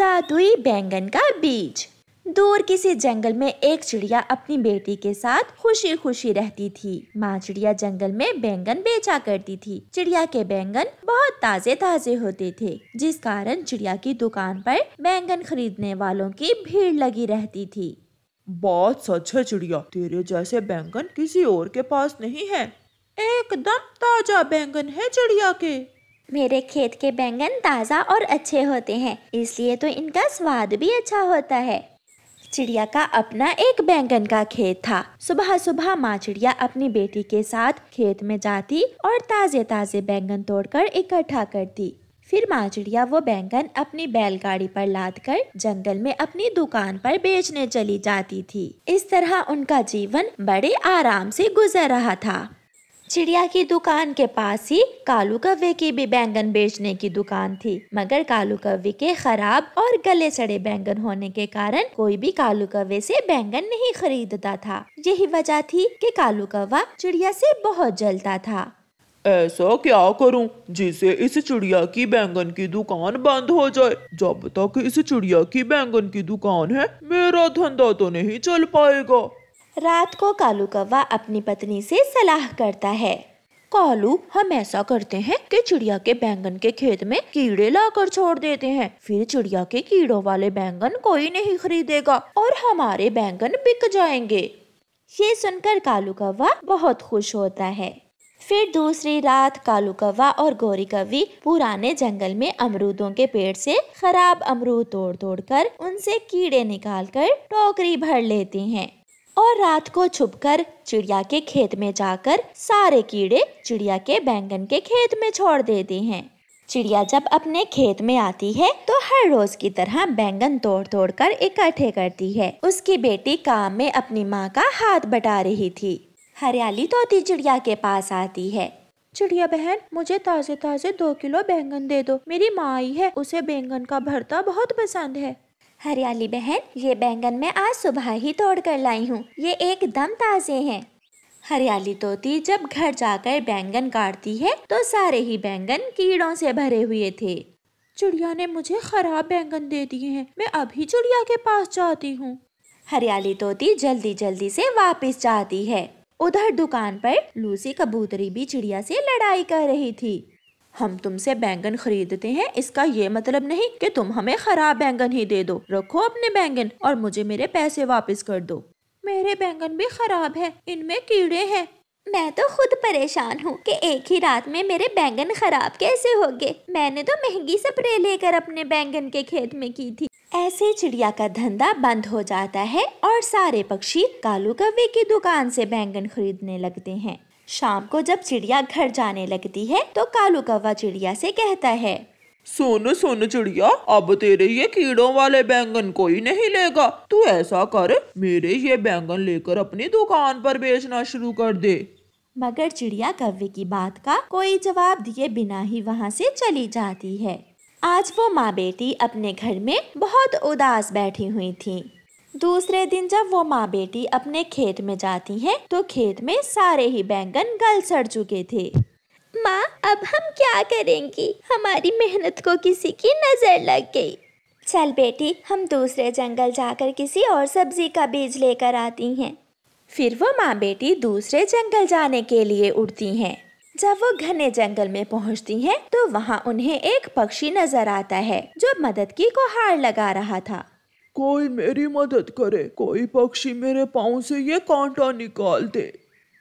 जादुई बैंगन का बीज दूर किसी जंगल में एक चिड़िया अपनी बेटी के साथ खुशी खुशी रहती थी माँ चिड़िया जंगल में बैंगन बेचा करती थी चिड़िया के बैंगन बहुत ताजे ताजे होते थे जिस कारण चिड़िया की दुकान पर बैंगन खरीदने वालों की भीड़ लगी रहती थी बहुत सच है चिड़िया तेरे जैसे बैंगन किसी और के पास नहीं है एकदम ताजा बैंगन है चिड़िया के मेरे खेत के बैंगन ताज़ा और अच्छे होते हैं इसलिए तो इनका स्वाद भी अच्छा होता है चिड़िया का अपना एक बैंगन का खेत था सुबह सुबह माँ चिड़िया अपनी बेटी के साथ खेत में जाती और ताज़े ताज़े बैंगन तोड़कर इकट्ठा करती फिर माँ चिड़िया वो बैंगन अपनी बैलगाड़ी पर लाद कर जंगल में अपनी दुकान पर बेचने चली जाती थी इस तरह उनका जीवन बड़े आराम से गुजर रहा था चिड़िया की दुकान के पास ही कालू कव्वे की भी बैंगन बेचने की दुकान थी मगर कालू कव्वे के खराब और गले सड़े बैंगन होने के कारण कोई भी कालू कव्वे से बैंगन नहीं खरीदता था यही वजह थी कि कालू कव्वा चिड़िया से बहुत जलता था ऐसा क्या करूं जिसे इस चिड़िया की बैंगन की दुकान बंद हो जाए जब तक इस चिड़िया की बैंगन की दुकान है मेरा धंधा तो नहीं चल पाएगा रात को कालू कौवा अपनी पत्नी से सलाह करता है कालू हम ऐसा करते हैं कि चिड़िया के बैंगन के खेत में कीड़े लाकर छोड़ देते हैं फिर चिड़िया के कीड़ों वाले बैंगन कोई नहीं खरीदेगा और हमारे बैंगन बिक जाएंगे ये सुनकर कालू कौवा बहुत खुश होता है फिर दूसरी रात कालू कौवा और गौरी कवि पुराने जंगल में अमरूदों के पेड़ से खराब अमरूद तोड़ तोड़ कर उनसे कीड़े निकाल कर टोकरी भर लेते हैं और रात को छुपकर चिड़िया के खेत में जाकर सारे कीड़े चिड़िया के बैंगन के खेत में छोड़ देती हैं चिड़िया जब अपने खेत में आती है तो हर रोज की तरह बैंगन तोड़ तोड़ कर इकट्ठे करती है उसकी बेटी काम में अपनी माँ का हाथ बटा रही थी हरियाली तोती चिड़िया के पास आती है चिड़िया बहन मुझे ताजे ताजे दो किलो बैंगन दे दो मेरी माँ आई है उसे बैंगन का भरता बहुत पसंद है हरियाली बहन ये बैंगन मैं आज सुबह ही तोड़ कर लाई हूँ ये एकदम ताज़े हैं हरियाली तोती जब घर जाकर बैंगन काटती है तो सारे ही बैंगन कीड़ों से भरे हुए थे चिड़िया ने मुझे खराब बैंगन दे दिए हैं मैं अभी चिड़िया के पास जाती हूँ हरियाली तोती जल्दी जल्दी से वापिस जाती है उधर दुकान पर लूसी कबूतरी भी चिड़िया से लड़ाई कर रही थी हम तुमसे बैंगन खरीदते हैं इसका ये मतलब नहीं कि तुम हमें खराब बैंगन ही दे दो रखो अपने बैंगन और मुझे मेरे पैसे वापस कर दो मेरे बैंगन भी खराब है इनमें कीड़े हैं मैं तो खुद परेशान हूँ कि एक ही रात में मेरे बैंगन खराब कैसे हो गए मैंने तो महंगी स्प्रे लेकर अपने बैंगन के खेत में की थी ऐसे चिड़िया का धंधा बंद हो जाता है और सारे पक्षी कालू कव्वे की दुकान से बैंगन खरीदने लगते हैं शाम को जब चिड़िया घर जाने लगती है तो कालू कौवा चिड़िया से कहता है सोनू सोनू चिड़िया अब तेरे ये कीड़ों वाले बैंगन कोई नहीं लेगा तू ऐसा कर मेरे ये बैंगन लेकर अपनी दुकान पर बेचना शुरू कर दे मगर चिड़िया कव्वे की बात का कोई जवाब दिए बिना ही वहाँ से चली जाती है आज वो माँ बेटी अपने घर में बहुत उदास बैठी हुई थी दूसरे दिन जब वो माँ बेटी अपने खेत में जाती हैं तो खेत में सारे ही बैंगन गल सड़ चुके थे माँ अब हम क्या करेंगी हमारी मेहनत को किसी की नज़र लग गई चल बेटी हम दूसरे जंगल जाकर किसी और सब्जी का बीज लेकर आती हैं फिर वो माँ बेटी दूसरे जंगल जाने के लिए उड़ती हैं जब वो घने जंगल में पहुँचती हैं तो वहाँ उन्हें एक पक्षी नजर आता है जो मदद की गुहार लगा रहा था कोई मेरी मदद करे कोई पक्षी मेरे पाँव से ये कांटा निकाल दे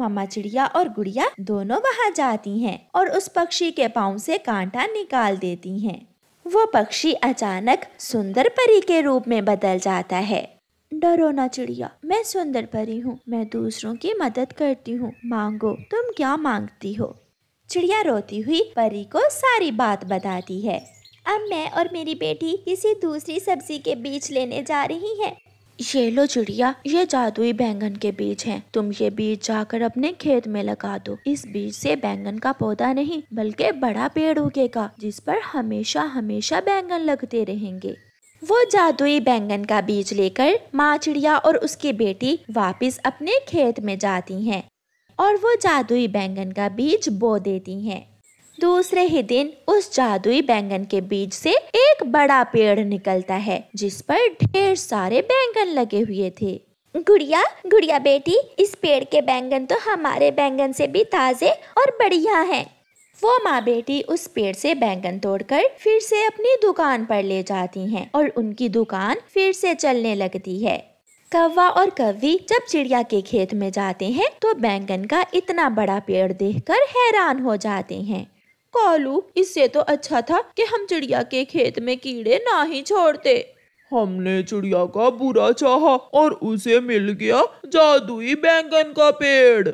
मामा चिड़िया और गुड़िया दोनों वहाँ जाती हैं और उस पक्षी के पाँव से कांटा निकाल देती हैं। वो पक्षी अचानक सुंदर परी के रूप में बदल जाता है डरो ना चिड़िया मैं सुंदर परी हूँ मैं दूसरों की मदद करती हूँ मांगो तुम क्या मांगती हो चिड़िया रोती हुई परी को सारी बात बताती है अब मैं और मेरी बेटी किसी दूसरी सब्जी के बीज लेने जा रही है ये लो चिड़िया ये जादुई बैंगन के बीज हैं। तुम ये बीज जाकर अपने खेत में लगा दो इस बीज से बैंगन का पौधा नहीं बल्कि बड़ा पेड़ उगेगा जिस पर हमेशा हमेशा बैंगन लगते रहेंगे वो जादुई बैंगन का बीज लेकर माँ चिड़िया और उसकी बेटी वापस अपने खेत में जाती हैं और वो जादुई बैंगन का बीज बो देती हैं दूसरे ही दिन उस जादुई बैंगन के बीज से एक बड़ा पेड़ निकलता है जिस पर ढेर सारे बैंगन लगे हुए थे गुड़िया गुड़िया बेटी इस पेड़ के बैंगन तो हमारे बैंगन से भी ताज़े और बढ़िया हैं वो माँ बेटी उस पेड़ से बैंगन तोड़कर फिर से अपनी दुकान पर ले जाती हैं और उनकी दुकान फिर से चलने लगती है कौवा और कवि जब चिड़िया के खेत में जाते हैं तो बैंगन का इतना बड़ा पेड़ देखकर हैरान हो जाते हैं कालू इससे तो अच्छा था कि हम चिड़िया के खेत में कीड़े ना ही छोड़ते हमने चिड़िया का बुरा चाहा और उसे मिल गया जादुई बैंगन का पेड़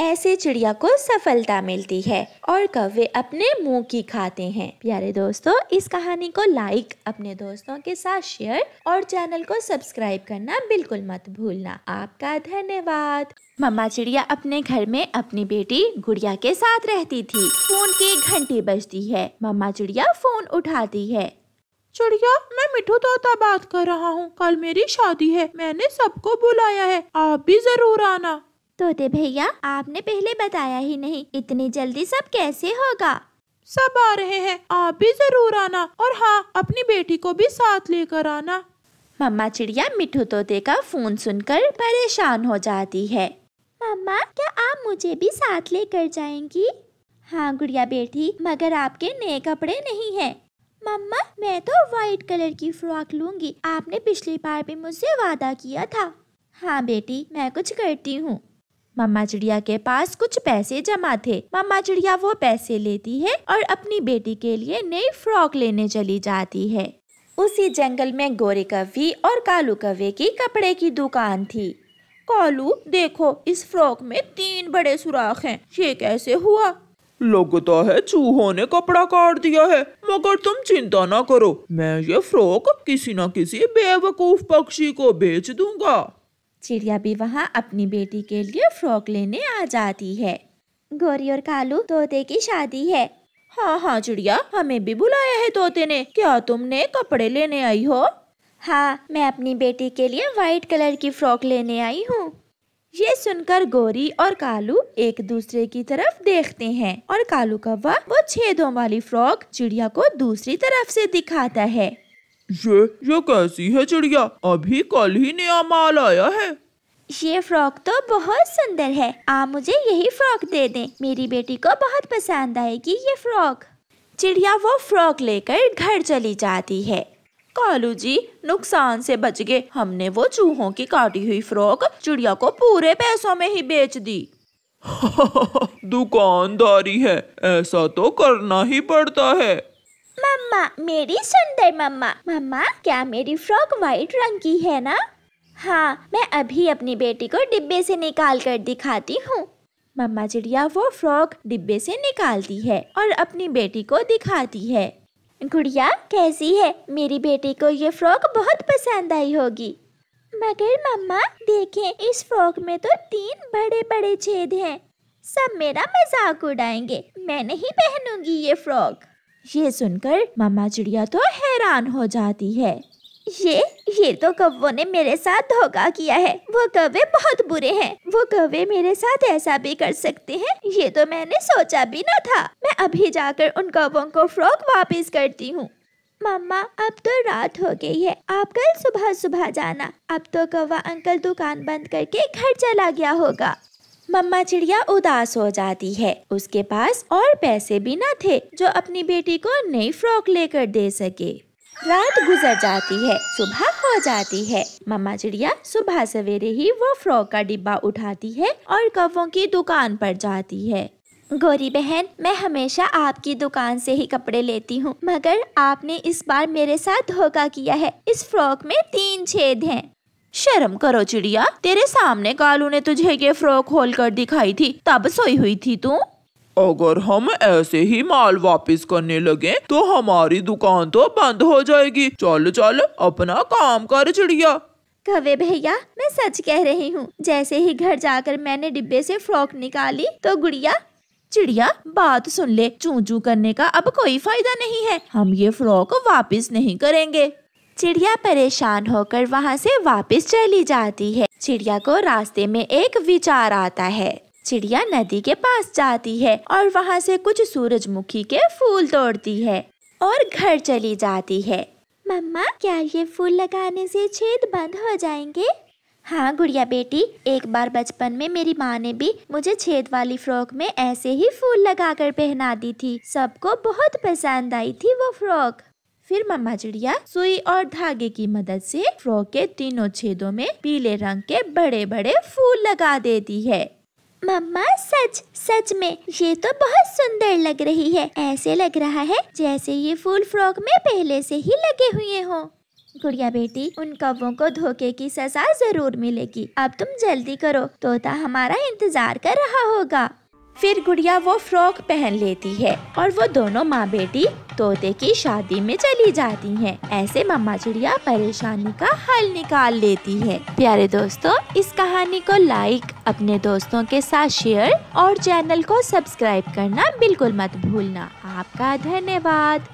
ऐसे चिड़िया को सफलता मिलती है और कौवे अपने मुंह की खाते हैं प्यारे दोस्तों इस कहानी को लाइक अपने दोस्तों के साथ शेयर और चैनल को सब्सक्राइब करना बिल्कुल मत भूलना आपका धन्यवाद मम्मा चिड़िया अपने घर में अपनी बेटी गुड़िया के साथ रहती थी फोन की घंटी बजती है मम्मा चिड़िया फोन उठाती है चिड़िया मैं मिठू तोता बात कर रहा हूँ कल मेरी शादी है मैंने सबको बुलाया है आप भी जरूर आना तोते भैया आपने पहले बताया ही नहीं इतनी जल्दी सब कैसे होगा सब आ रहे हैं आप भी जरूर आना और हाँ अपनी बेटी को भी साथ लेकर आना मम्मा चिड़िया मिठू तोते का फोन सुनकर परेशान हो जाती है मम्मा क्या आप मुझे भी साथ लेकर जाएंगी हाँ गुड़िया बेटी मगर आपके नए कपड़े नहीं हैं मम्मा मैं तो वाइट कलर की फ्रॉक लूंगी आपने पिछली बार भी मुझसे वादा किया था हाँ बेटी मैं कुछ करती हूँ मम्मा चिड़िया के पास कुछ पैसे जमा थे मम्मा चिड़िया वो पैसे लेती है और अपनी बेटी के लिए नई फ्रॉक लेने चली जाती है उसी जंगल में गोरे कवि और कालू कवे की कपड़े की दुकान थी कालू देखो इस फ्रॉक में तीन बड़े सुराख हैं ये कैसे हुआ लगता है चूहों ने कपड़ा काट दिया है मगर तुम चिंता ना करो मैं ये फ्रॉक किसी न किसी बेवकूफ पक्षी को बेच दूंगा चिड़िया भी वहाँ अपनी बेटी के लिए फ्रॉक लेने आ जाती है गौरी और कालू तोते की शादी है हाँ हाँ चिड़िया हमें भी बुलाया है तोते ने क्या तुमने कपड़े लेने आई हो हाँ मैं अपनी बेटी के लिए वाइट कलर की फ्रॉक लेने आई हूँ ये सुनकर गौरी और कालू एक दूसरे की तरफ देखते हैं और कालू कौवा वो छेदों वाली फ्रॉक चिड़िया को दूसरी तरफ से दिखाता है ये ये कैसी है चिड़िया अभी कल ही नया माल आया है ये फ्रॉक तो बहुत सुंदर है आप मुझे यही फ्रॉक दे दें मेरी बेटी को बहुत पसंद आएगी ये फ्रॉक चिड़िया वो फ्रॉक लेकर घर चली जाती है कालू जी नुकसान से बच गए हमने वो चूहों की काटी हुई फ्रॉक चिड़िया को पूरे पैसों में ही बेच दी दुकानदारी है ऐसा तो करना ही पड़ता है मम्मा मेरी सुंदर मम्मा मम्मा क्या मेरी फ्रॉक वाइट रंग की है ना हाँ मैं अभी अपनी बेटी को डिब्बे से निकाल कर दिखाती हूँ मम्मा चिड़िया वो फ्रॉक डिब्बे से निकालती है और अपनी बेटी को दिखाती है गुड़िया कैसी है मेरी बेटी को ये फ्रॉक बहुत पसंद आई होगी मगर मम्मा देखें इस फ्रॉक में तो तीन बड़े बड़े छेद हैं सब मेरा मजाक उड़ाएंगे मैं नहीं पहनूंगी ये फ्रॉक ये सुनकर मामा चिड़िया तो हैरान हो जाती है ये ये तो कौ ने मेरे साथ धोखा किया है वो कौे बहुत बुरे हैं वो कौवे मेरे साथ ऐसा भी कर सकते हैं ये तो मैंने सोचा भी ना था मैं अभी जाकर उन कौवों को फ्रॉक वापस करती हूँ मम्मा अब तो रात हो गई है आप कल सुबह सुबह जाना अब तो कौवा अंकल दुकान बंद करके घर चला गया होगा मम्मा चिड़िया उदास हो जाती है उसके पास और पैसे भी ना थे जो अपनी बेटी को नई फ्रॉक लेकर दे सके रात गुजर जाती है सुबह हो जाती है मम्मा चिड़िया सुबह सवेरे ही वो फ्रॉक का डिब्बा उठाती है और कवों की दुकान पर जाती है गौरी बहन मैं हमेशा आपकी दुकान से ही कपड़े लेती हूँ मगर आपने इस बार मेरे साथ धोखा किया है इस फ्रॉक में तीन छेद हैं। शर्म करो चिड़िया तेरे सामने कालू ने तुझे ये फ्रॉक खोल कर दिखाई थी तब सोई हुई थी तू अगर हम ऐसे ही माल वापस करने लगे तो हमारी दुकान तो बंद हो जाएगी चल चल अपना काम कर चिड़िया कवे भैया मैं सच कह रही हूँ जैसे ही घर जाकर मैंने डिब्बे से फ्रॉक निकाली तो गुड़िया चिड़िया बात सुन ले चू चू करने का अब कोई फायदा नहीं है हम ये फ्रॉक वापस नहीं करेंगे चिड़िया परेशान होकर वहाँ से वापस चली जाती है चिड़िया को रास्ते में एक विचार आता है चिड़िया नदी के पास जाती है और वहाँ से कुछ सूरजमुखी के फूल तोड़ती है और घर चली जाती है मम्मा क्या ये फूल लगाने से छेद बंद हो जाएंगे हाँ गुड़िया बेटी एक बार बचपन में मेरी माँ ने भी मुझे छेद वाली फ्रॉक में ऐसे ही फूल लगाकर पहना दी थी सबको बहुत पसंद आई थी वो फ्रॉक फिर मम्मा चिड़िया सुई और धागे की मदद से फ्रॉक के तीनों छेदों में पीले रंग के बड़े बड़े फूल लगा देती है मम्मा सच सच में ये तो बहुत सुंदर लग रही है ऐसे लग रहा है जैसे ये फूल फ्रॉक में पहले से ही लगे हुए हों गुड़िया बेटी उन कौवों को धोखे की सजा जरूर मिलेगी अब तुम जल्दी करो तोता हमारा इंतजार कर रहा होगा फिर गुड़िया वो फ्रॉक पहन लेती है और वो दोनों माँ बेटी तोते की शादी में चली जाती हैं। ऐसे मम्मा चिड़िया परेशानी का हल निकाल लेती है प्यारे दोस्तों इस कहानी को लाइक अपने दोस्तों के साथ शेयर और चैनल को सब्सक्राइब करना बिल्कुल मत भूलना आपका धन्यवाद